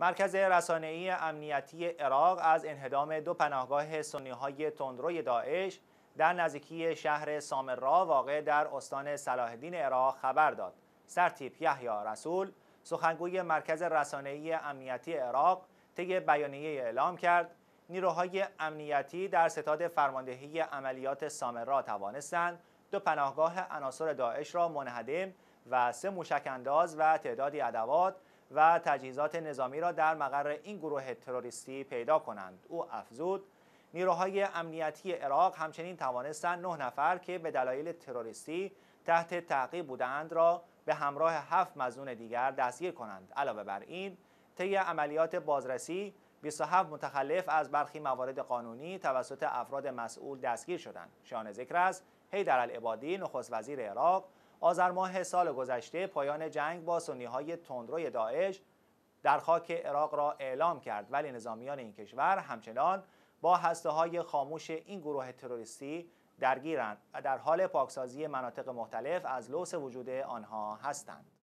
مرکز رسانه‌ای امنیتی عراق از انهدام دو پناهگاه سنیهای تندروی داعش در نزدیکی شهر سامرا واقع در استان صلاح‌الدین عراق خبر داد. سرتیپ یحیی رسول سخنگوی مرکز رسانه‌ای امنیتی عراق طی بیانیه اعلام کرد نیروهای امنیتی در ستاد فرماندهی عملیات سامرا توانستند دو پناهگاه عناصر داعش را منهدم و سه موشک انداز و تعدادی ادوات و تجهیزات نظامی را در مقر این گروه تروریستی پیدا کنند او افزود نیروهای امنیتی عراق همچنین توانستند نه نفر که به دلایل تروریستی تحت تعقیب بودند را به همراه هفت مزنون دیگر دستگیر کنند علاوه بر این طی عملیات بازرسی 27 متخلف از برخی موارد قانونی توسط افراد مسئول دستگیر شدند شان ذکر است حیدر العبادی نخست وزیر عراق آذر ماه سال گذشته پایان جنگ با سنی های تندروی داعش در خاک عراق را اعلام کرد ولی نظامیان این کشور همچنان با هسته های خاموش این گروه تروریستی درگیرند و در حال پاکسازی مناطق مختلف از لوس وجود آنها هستند.